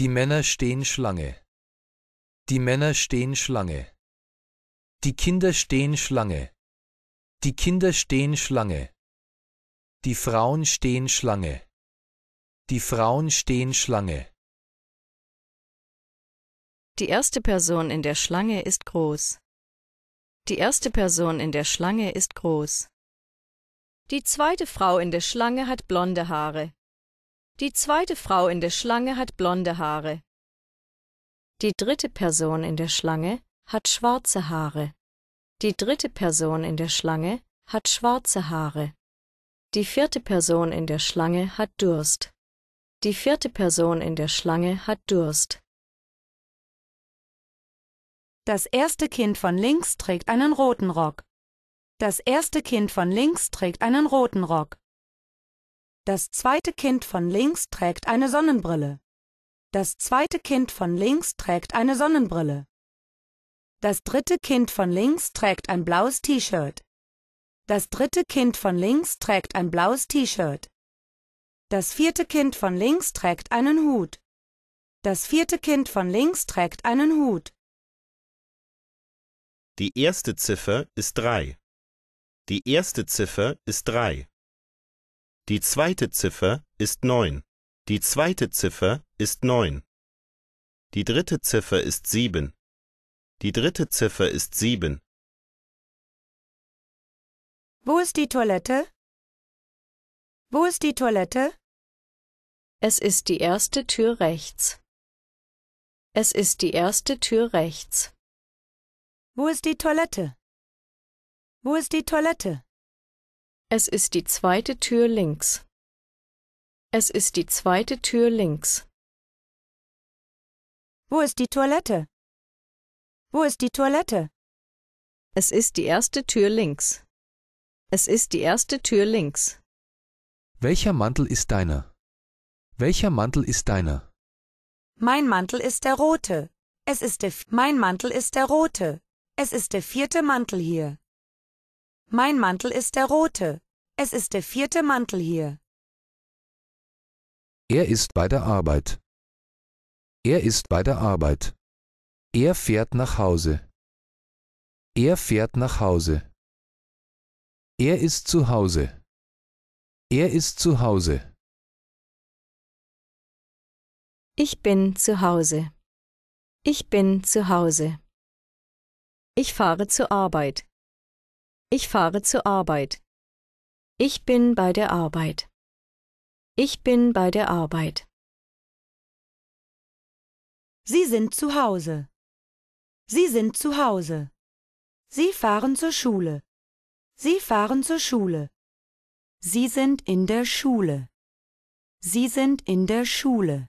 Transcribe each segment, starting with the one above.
Die Männer stehen Schlange. Die Männer stehen Schlange. Die Kinder stehen Schlange. Die Kinder stehen Schlange. Die Frauen stehen Schlange. Die Frauen stehen Schlange. Die erste Person in der Schlange ist groß. Die erste Person in der Schlange ist groß. Die zweite Frau in der Schlange hat blonde Haare. Die zweite Frau in der Schlange hat blonde Haare. Die dritte Person in der Schlange hat schwarze Haare. Die dritte Person in der Schlange hat schwarze Haare. Die vierte Person in der Schlange hat Durst. Die vierte Person in der Schlange hat Durst. Das erste Kind von links trägt einen roten Rock. Das erste Kind von links trägt einen roten Rock. Das zweite Kind von links trägt eine Sonnenbrille. Das zweite Kind von links trägt eine Sonnenbrille. Das dritte Kind von links trägt ein blaues T-Shirt. Das dritte Kind von links trägt ein blaues T-Shirt. Das vierte Kind von links trägt einen Hut. Das vierte Kind von links trägt einen Hut. Die erste Ziffer ist drei. Die erste Ziffer ist drei. Die zweite Ziffer ist 9. Die zweite Ziffer ist 9. Die dritte Ziffer ist 7. Die dritte Ziffer ist 7. Wo ist die Toilette? Wo ist die Toilette? Es ist die erste Tür rechts. Es ist die erste Tür rechts. Wo ist die Toilette? Wo ist die Toilette? Es ist die zweite Tür links. Es ist die zweite Tür links. Wo ist die Toilette? Wo ist die Toilette? Es ist die erste Tür links. Es ist die erste Tür links. Welcher Mantel ist deiner? Welcher Mantel ist deiner? Mein Mantel ist der rote. Es ist der F mein Mantel ist der rote. Es ist der vierte Mantel hier. Mein Mantel ist der rote. Es ist der vierte Mantel hier. Er ist bei der Arbeit. Er ist bei der Arbeit. Er fährt nach Hause. Er fährt nach Hause. Er ist zu Hause. Er ist zu Hause. Ich bin zu Hause. Ich bin zu Hause. Ich fahre zur Arbeit. Ich fahre zur Arbeit. Ich bin bei der Arbeit. Ich bin bei der Arbeit. Sie sind zu Hause. Sie sind zu Hause. Sie fahren zur Schule. Sie fahren zur Schule. Sie sind in der Schule. Sie sind in der Schule.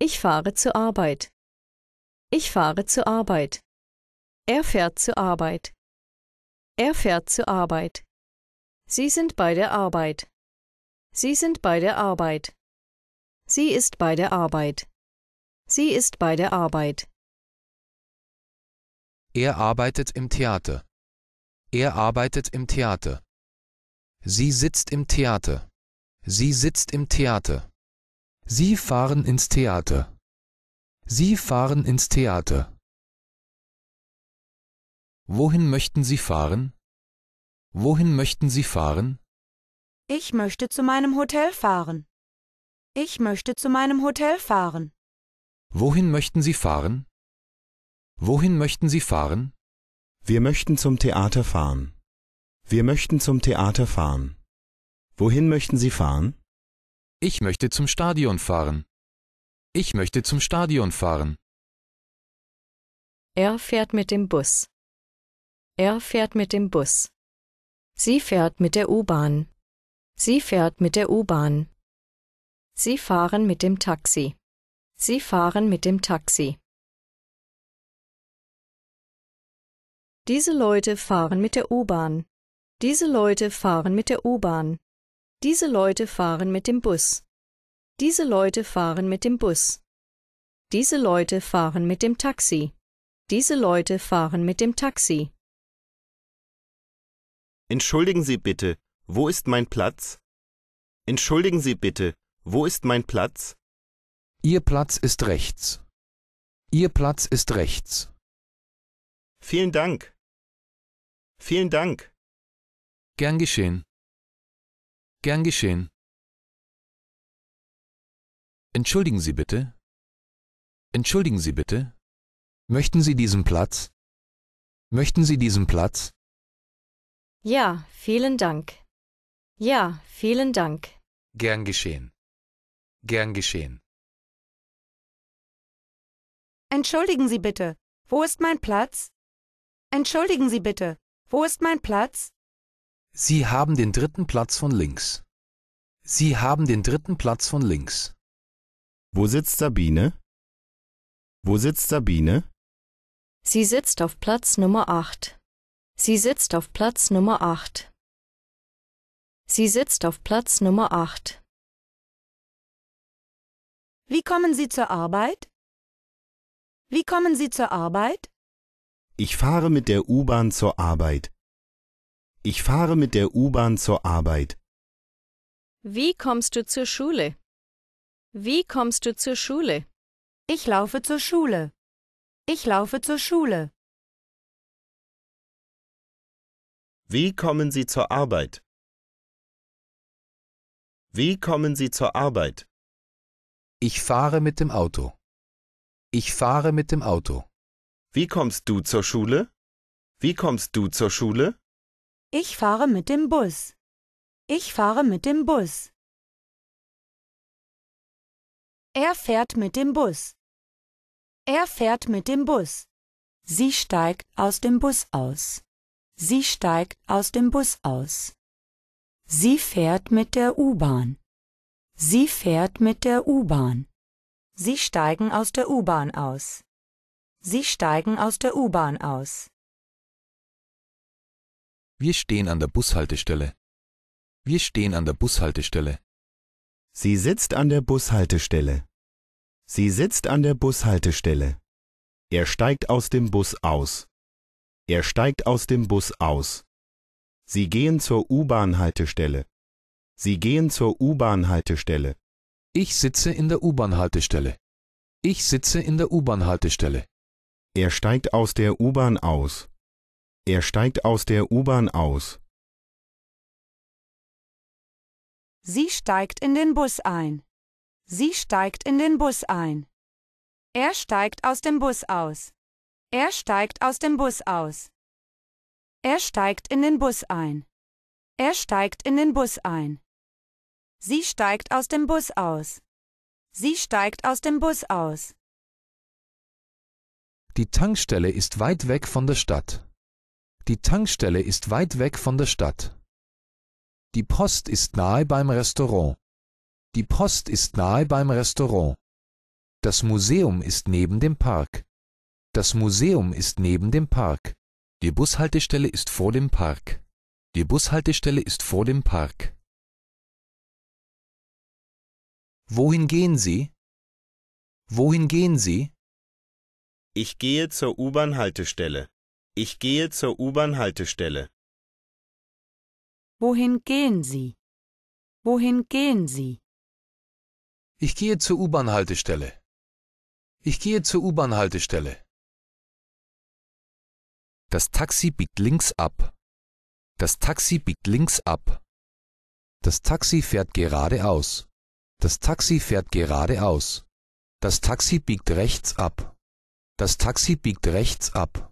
Ich fahre zur Arbeit. Ich fahre zur Arbeit. Er fährt zur Arbeit. Er fährt zur Arbeit. Sie sind bei der Arbeit. Sie sind bei der Arbeit. Sie ist bei der Arbeit. Sie ist bei der Arbeit. Er arbeitet im Theater. Er arbeitet im Theater. Sie sitzt im Theater. Sie sitzt im Theater. Sie fahren ins Theater. Sie fahren ins Theater. Wohin möchten Sie fahren? Wohin möchten Sie fahren? Ich möchte zu meinem Hotel fahren. Ich möchte zu meinem Hotel fahren. Wohin möchten Sie fahren? Wohin möchten Sie fahren? Wir möchten zum Theater fahren. Wir möchten zum Theater fahren. Wohin möchten Sie fahren? Ich möchte zum Stadion fahren. Ich möchte zum Stadion fahren. Er fährt mit dem Bus. Er fährt mit dem Bus. Sie fährt mit der U-Bahn. Sie fährt mit der U-Bahn. Sie fahren mit dem Taxi. Sie fahren mit dem Taxi. Diese Leute fahren mit der U-Bahn. Diese Leute fahren mit der U-Bahn. Diese Leute fahren mit dem Bus. Diese Leute fahren mit dem Bus. Diese Leute fahren mit dem Taxi. Diese Leute fahren mit dem Taxi. Entschuldigen Sie bitte, wo ist mein Platz? Entschuldigen Sie bitte, wo ist mein Platz? Ihr Platz ist rechts. Ihr Platz ist rechts. Vielen Dank. Vielen Dank. Gern geschehen. Gern geschehen. Entschuldigen Sie bitte. Entschuldigen Sie bitte. Möchten Sie diesen Platz? Möchten Sie diesen Platz? Ja, vielen Dank. Ja, vielen Dank. Gern geschehen. Gern geschehen. Entschuldigen Sie bitte, wo ist mein Platz? Entschuldigen Sie bitte, wo ist mein Platz? Sie haben den dritten Platz von links. Sie haben den dritten Platz von links. Wo sitzt Sabine? Wo sitzt Sabine? Sie sitzt auf Platz Nummer 8. Sie sitzt auf Platz Nummer 8. Sie sitzt auf Platz Nummer acht. Wie kommen Sie zur Arbeit? Wie kommen Sie zur Arbeit? Ich fahre mit der U-Bahn zur Arbeit. Ich fahre mit der U-Bahn zur Arbeit. Wie kommst du zur Schule? Wie kommst du zur Schule? Ich laufe zur Schule. Ich laufe zur Schule. Wie kommen Sie zur Arbeit? Wie kommen Sie zur Arbeit? Ich fahre mit dem Auto. Ich fahre mit dem Auto. Wie kommst du zur Schule? Wie kommst du zur Schule? Ich fahre mit dem Bus. Ich fahre mit dem Bus. Er fährt mit dem Bus. Er fährt mit dem Bus. Sie steigt aus dem Bus aus. Sie steigt aus dem Bus aus. Sie fährt mit der U-Bahn. Sie fährt mit der U-Bahn. Sie steigen aus der U-Bahn aus. Sie steigen aus der U-Bahn aus. Wir stehen an der Bushaltestelle. Wir stehen an der Bushaltestelle. Sie sitzt an der Bushaltestelle. Sie sitzt an der Bushaltestelle. Er steigt aus dem Bus aus. Er steigt aus dem Bus aus. Sie gehen zur U-Bahn-Haltestelle. Sie gehen zur U-Bahn-Haltestelle. Ich sitze in der U-Bahn-Haltestelle. Ich sitze in der U-Bahn-Haltestelle. Er steigt aus der U-Bahn aus. Er steigt aus der U-Bahn aus. Sie steigt in den Bus ein. Sie steigt in den Bus ein. Er steigt aus dem Bus aus. Er steigt aus dem Bus aus. Er steigt in den Bus ein. Er steigt in den Bus ein. Sie steigt aus dem Bus aus. Sie steigt aus dem Bus aus. Die Tankstelle ist weit weg von der Stadt. Die Tankstelle ist weit weg von der Stadt. Die Post ist nahe beim Restaurant. Die Post ist nahe beim Restaurant. Das Museum ist neben dem Park. Das Museum ist neben dem Park. Die Bushaltestelle ist vor dem Park. Die Bushaltestelle ist vor dem Park. Wohin gehen Sie? Wohin gehen Sie? Ich gehe zur U-Bahn-Haltestelle. Ich gehe zur U-Bahn-Haltestelle. Wohin gehen Sie? Wohin gehen Sie? Ich gehe zur U-Bahn-Haltestelle. Ich gehe zur U-Bahn-Haltestelle. Das Taxi biegt links ab. Das Taxi biegt links ab. Das Taxi fährt geradeaus. Das Taxi fährt geradeaus. Das Taxi biegt rechts ab. Das Taxi biegt rechts ab.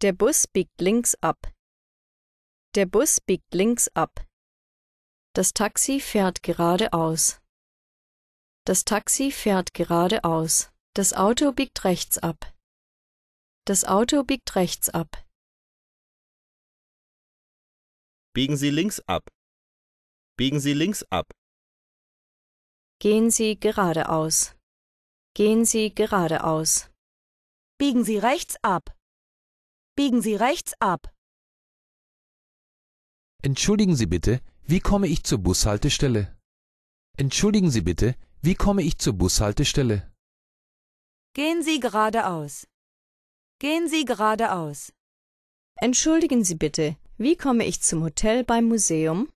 Der Bus biegt links ab. Der Bus biegt links ab. Das Taxi fährt geradeaus. Das Taxi fährt geradeaus. Das Auto biegt rechts ab. Das Auto biegt rechts ab. Biegen Sie links ab. Biegen Sie links ab. Gehen Sie geradeaus. Gehen Sie geradeaus. Biegen Sie rechts ab. Biegen Sie rechts ab. Entschuldigen Sie bitte, wie komme ich zur Bushaltestelle? Entschuldigen Sie bitte, wie komme ich zur Bushaltestelle? Gehen Sie geradeaus. Gehen Sie geradeaus. Entschuldigen Sie bitte, wie komme ich zum Hotel beim Museum?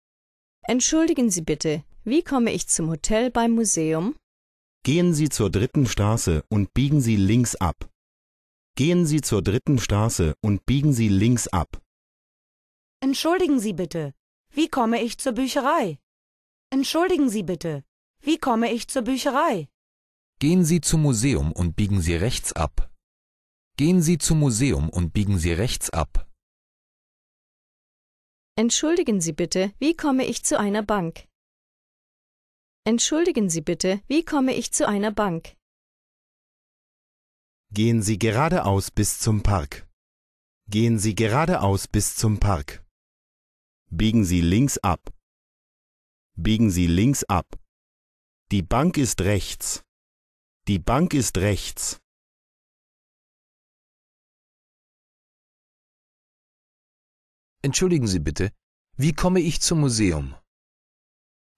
Entschuldigen Sie bitte, wie komme ich zum Hotel beim Museum? Gehen Sie zur dritten Straße und biegen Sie links ab. Gehen Sie zur dritten Straße und biegen Sie links ab. Entschuldigen Sie bitte, wie komme ich zur Bücherei? Entschuldigen Sie bitte, wie komme ich zur Bücherei? Gehen Sie zum Museum und biegen Sie rechts ab. Gehen Sie zum Museum und biegen Sie rechts ab. Entschuldigen Sie bitte, wie komme ich zu einer Bank? Entschuldigen Sie bitte, wie komme ich zu einer Bank? Gehen Sie geradeaus bis zum Park. Gehen Sie geradeaus bis zum Park. Biegen Sie links ab. Biegen Sie links ab. Die Bank ist rechts. Die Bank ist rechts. Entschuldigen Sie bitte, wie komme ich zum Museum?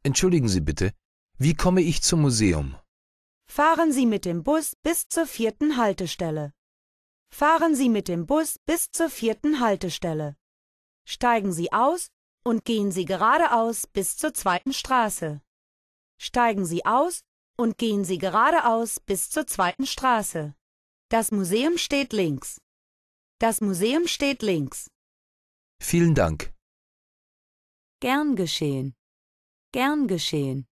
Entschuldigen Sie bitte, wie komme ich zum Museum? Fahren Sie mit dem Bus bis zur vierten Haltestelle. Fahren Sie mit dem Bus bis zur vierten Haltestelle. Steigen Sie aus und gehen Sie geradeaus bis zur zweiten Straße. Steigen Sie aus und gehen Sie geradeaus bis zur zweiten Straße. Das Museum steht links. Das Museum steht links. Vielen Dank. Gern geschehen. Gern geschehen.